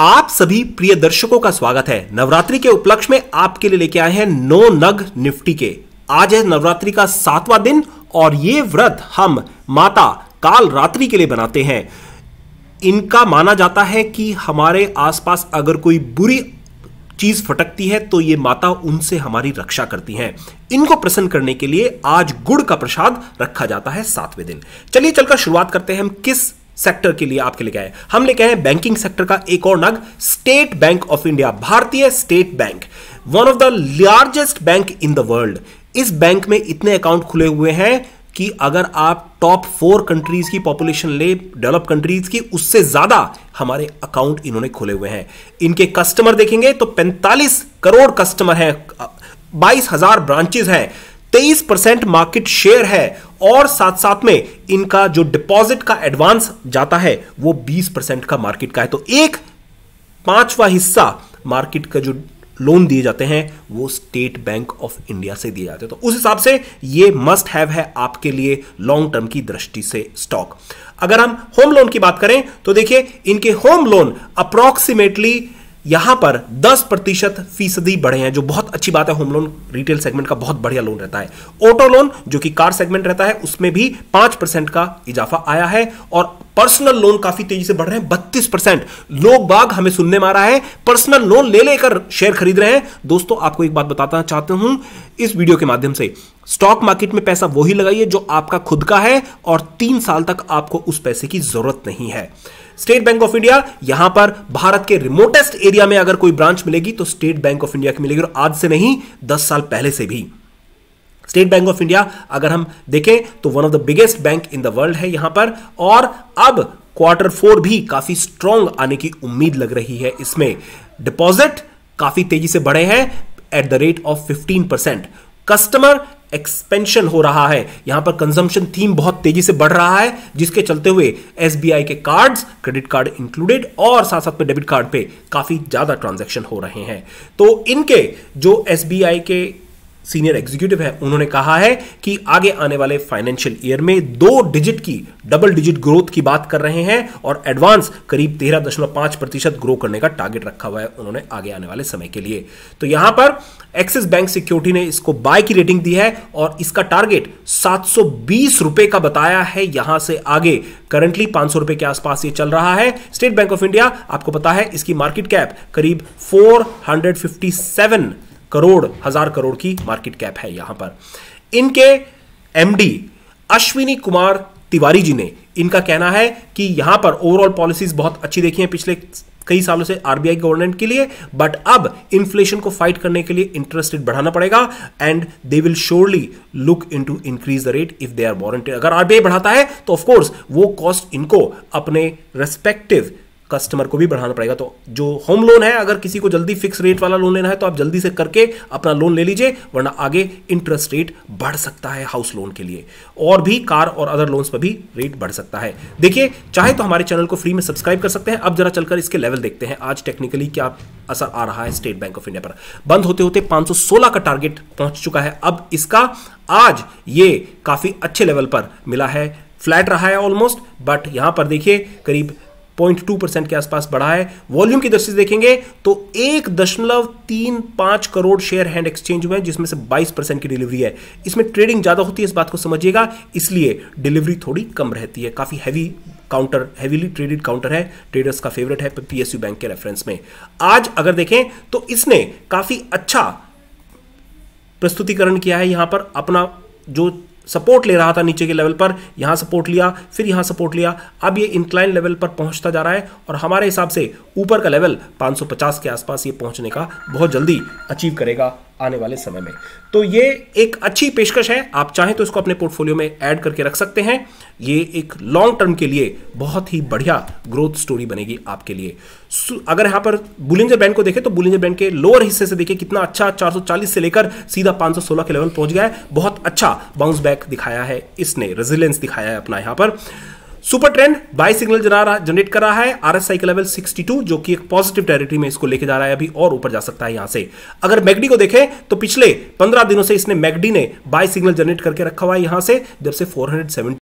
आप सभी प्रिय दर्शकों का स्वागत है नवरात्रि के उपलक्ष्य में आपके लिए लेके आए हैं नो नग निफ्टी के आज है नवरात्रि का सातवां दिन और ये व्रत हम माता काल रात्रि के लिए बनाते हैं इनका माना जाता है कि हमारे आसपास अगर कोई बुरी चीज फटकती है तो ये माता उनसे हमारी रक्षा करती हैं इनको प्रसन्न करने के लिए आज गुड़ का प्रसाद रखा जाता है सातवें दिन चलिए चलकर शुरुआत करते हैं हम किस सेक्टर के लिए आपके क्या है हम लेके आए बैंकिंग सेक्टर का एक और नग स्टेट बैंक ऑफ इंडिया भारतीय State Bank one of the largest bank in the world इस बैंक में इतने अकाउंट खुले हुए हैं कि अगर आप टॉप फोर कंट्रीज की पॉपुलेशन ले डेवलप कंट्रीज की उससे ज्यादा हमारे अकाउंट इन्होंने खोले हुए हैं इनके कस्टमर देखेंगे तो 45 करोड़ कस्टमर हैं बाईस हजार ब्रांचेज हैं तेईस परसेंट मार्केट शेयर है और साथ साथ में इनका जो डिपॉजिट का एडवांस जाता है वो बीस परसेंट का मार्केट का है तो एक पांचवा हिस्सा मार्केट का जो लोन दिए जाते हैं वो स्टेट बैंक ऑफ इंडिया से दिए जाते हैं तो उस हिसाब से ये मस्ट हैव है आपके लिए लॉन्ग टर्म की दृष्टि से स्टॉक अगर हम होम लोन की बात करें तो देखिए इनके होम लोन अप्रोक्सीमेटली यहां पर 10 प्रतिशत फीसदी बढ़े हैं जो बहुत अच्छी बात है होम लोन रिटेल सेगमेंट का बहुत बढ़िया लोन रहता है ऑटो लोन जो कि कार सेगमेंट रहता है उसमें भी 5 परसेंट का इजाफा आया है और पर्सनल लोन काफी तेजी से बढ़ रहे हैं बत्तीस परसेंट लोग बाग हमें सुनने में आ रहा है पर्सनल लोन ले लेकर शेयर खरीद रहे हैं दोस्तों आपको एक बात बताना चाहता हूं इस वीडियो के माध्यम से स्टॉक मार्केट में पैसा वही लगाइए जो आपका खुद का है और तीन साल तक आपको उस पैसे की जरूरत नहीं है स्टेट बैंक ऑफ इंडिया यहां पर भारत के रिमोटेस्ट एरिया में अगर कोई ब्रांच मिलेगी तो स्टेट बैंक ऑफ इंडिया की मिलेगी और आज से नहीं दस साल पहले से भी स्टेट बैंक ऑफ इंडिया अगर हम देखें तो one of the biggest bank in the world है यहां पर और अब क्वार्टर फोर भी काफी स्ट्रॉन्ग आने की उम्मीद लग रही है इसमें डिपॉजिट काफी तेजी से बढ़े हैं at the rate of fifteen percent customer expansion हो रहा है यहां पर कंजम्पशन थीम बहुत तेजी से बढ़ रहा है जिसके चलते हुए एस के कार्ड्स क्रेडिट कार्ड इंक्लूडेड और साथ साथ में डेबिट कार्ड पे काफी ज्यादा ट्रांजेक्शन हो रहे हैं तो इनके जो एस के सीनियर एग्जीक्यूटिव है उन्होंने कहा है कि आगे आने वाले फाइनेंशियल ईयर में दो डिजिट की डबल डिजिट ग्रोथ की बात कर रहे हैं और एडवांस करीब तेरह दशमलव पांच प्रतिशत ग्रो करने का टारगेट रखा हुआ है उन्होंने आगे आने वाले समय के लिए तो यहां पर एक्सिस बैंक सिक्योरिटी ने इसको बाय की रेटिंग दी है और इसका टारगेट सात सौ रुपए का बताया है यहां से आगे करंटली पांच रुपए के आसपास ये चल रहा है स्टेट बैंक ऑफ इंडिया आपको पता है इसकी मार्केट कैप करीब फोर करोड़ हजार करोड़ की मार्केट कैप है यहां पर इनके एमडी अश्विनी कुमार तिवारी जी ने इनका कहना है कि यहां पर ओवरऑल पॉलिसीज बहुत अच्छी देखी हैं पिछले कई सालों से आरबीआई गवर्नमेंट के लिए बट अब इन्फ्लेशन को फाइट करने के लिए इंटरेस्ट रेट बढ़ाना पड़ेगा and they will surely look into increase the rate if they are warranted अगर आरबीआई बढ़ाता है तो ऑफकोर्स वो कॉस्ट इनको अपने रेस्पेक्टिव कस्टमर को भी बढ़ाना पड़ेगा तो जो होम लोन है अगर किसी को जल्दी फिक्स रेट वाला लोन लेना है तो आप जल्दी से करके अपना लोन ले लीजिए वरना आगे इंटरेस्ट रेट बढ़ सकता है हाउस लोन के लिए और भी कार और अदर लोन्स पर भी रेट बढ़ सकता है देखिए चाहे तो हमारे चैनल को फ्री में सब्सक्राइब कर सकते हैं अब जरा चलकर इसके लेवल देखते हैं आज टेक्निकली क्या असर आ रहा है स्टेट बैंक ऑफ इंडिया पर बंद होते होते 516 का टारगेट पहुंच चुका है अब इसका आज ये काफी अच्छे लेवल पर मिला है फ्लैट रहा है ऑलमोस्ट बट यहां पर देखिए करीब पॉइंट टू परसेंट के आसपास बढ़ा है वॉल्यूम की दृष्टि से देखेंगे तो एक दशमलव तीन पांच करोड़ शेयर हैंड एक्सचेंज हुए जिसमें से बाईस परसेंट की डिलीवरी है इसमें ट्रेडिंग ज़्यादा होती है इस बात को समझिएगा इसलिए डिलीवरी थोड़ी कम रहती है काफ़ी heavy counter heavily traded counter है ट्रेडर्स का फेवरेट है पीएसयू बैंक के रेफरेंस में आज अगर देखें तो इसने काफ़ी अच्छा प्रस्तुतिकरण किया है यहां पर अपना जो सपोर्ट ले रहा था नीचे के लेवल पर यहाँ सपोर्ट लिया फिर यहाँ सपोर्ट लिया अब ये इंक्लाइन लेवल पर पहुंचता जा रहा है और हमारे हिसाब से ऊपर का लेवल 550 के आसपास ये पहुँचने का बहुत जल्दी अचीव करेगा आने वाले समय में तो ये एक अच्छी पेशकश है आप चाहें तो इसको अपने पोर्टफोलियो में ऐड करके रख सकते हैं ये एक लॉन्ग टर्म के लिए बहुत ही बढ़िया ग्रोथ स्टोरी बनेगी आपके लिए अगर यहां पर बुलिंजर बैंड को देखें तो बुलिंजर बैंड के लोअर हिस्से से देखिए कितना अच्छा 440 से लेकर सीधा 516 के लेवल पहुंच गया है बहुत अच्छा बाउंस बैक दिखाया है इसने रेजिलेंस दिखाया है अपना यहां पर super trend buy signal generate कर रहा है आरएस के लेवल 62 जो कि एक पॉजिटिव टेरिटरी में इसको लेके जा रहा है अभी और ऊपर जा सकता है यहां से अगर मैगडी को देखें तो पिछले 15 दिनों से इसने मैगडी ने बाई सिग्नल जनरेट करके रखा हुआ है यहां से जब से 470